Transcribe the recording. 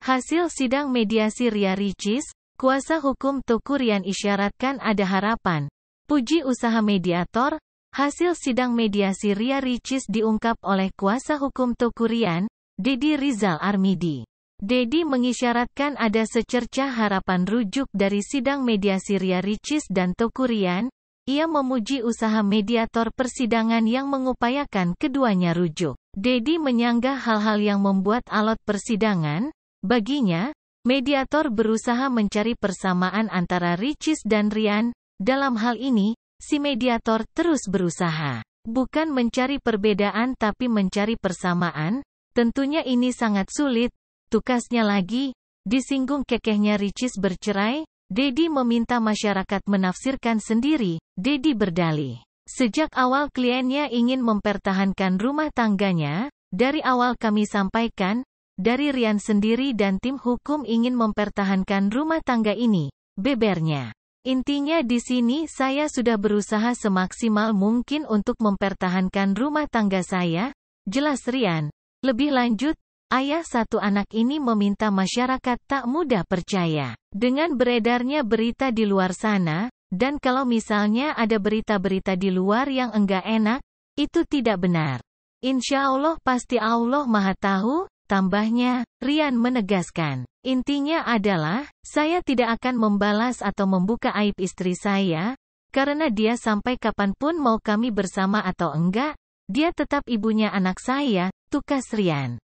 Hasil sidang mediasi Ria Ricis, kuasa hukum Tukurian isyaratkan ada harapan. Puji usaha mediator, hasil sidang mediasi Ria Ricis diungkap oleh kuasa hukum Tukurian, Dedi Rizal Armidi. Dedi mengisyaratkan ada secerca harapan rujuk dari sidang mediasi Ria Ricis dan Tukurian, ia memuji usaha mediator persidangan yang mengupayakan keduanya rujuk. Dedi menyanggah hal-hal yang membuat alot persidangan, Baginya, mediator berusaha mencari persamaan antara Ricis dan Rian, dalam hal ini, si mediator terus berusaha. Bukan mencari perbedaan tapi mencari persamaan, tentunya ini sangat sulit, tukasnya lagi, disinggung kekehnya Ricis bercerai, Dedi meminta masyarakat menafsirkan sendiri, Dedi berdali. Sejak awal kliennya ingin mempertahankan rumah tangganya, dari awal kami sampaikan, dari Rian sendiri dan tim hukum ingin mempertahankan rumah tangga ini, bebernya. Intinya di sini saya sudah berusaha semaksimal mungkin untuk mempertahankan rumah tangga saya, jelas Rian. Lebih lanjut, ayah satu anak ini meminta masyarakat tak mudah percaya. Dengan beredarnya berita di luar sana, dan kalau misalnya ada berita-berita di luar yang enggak enak, itu tidak benar. Insya Allah pasti Allah maha tahu, Tambahnya, Rian menegaskan, intinya adalah, saya tidak akan membalas atau membuka aib istri saya, karena dia sampai kapanpun mau kami bersama atau enggak, dia tetap ibunya anak saya, tukas Rian.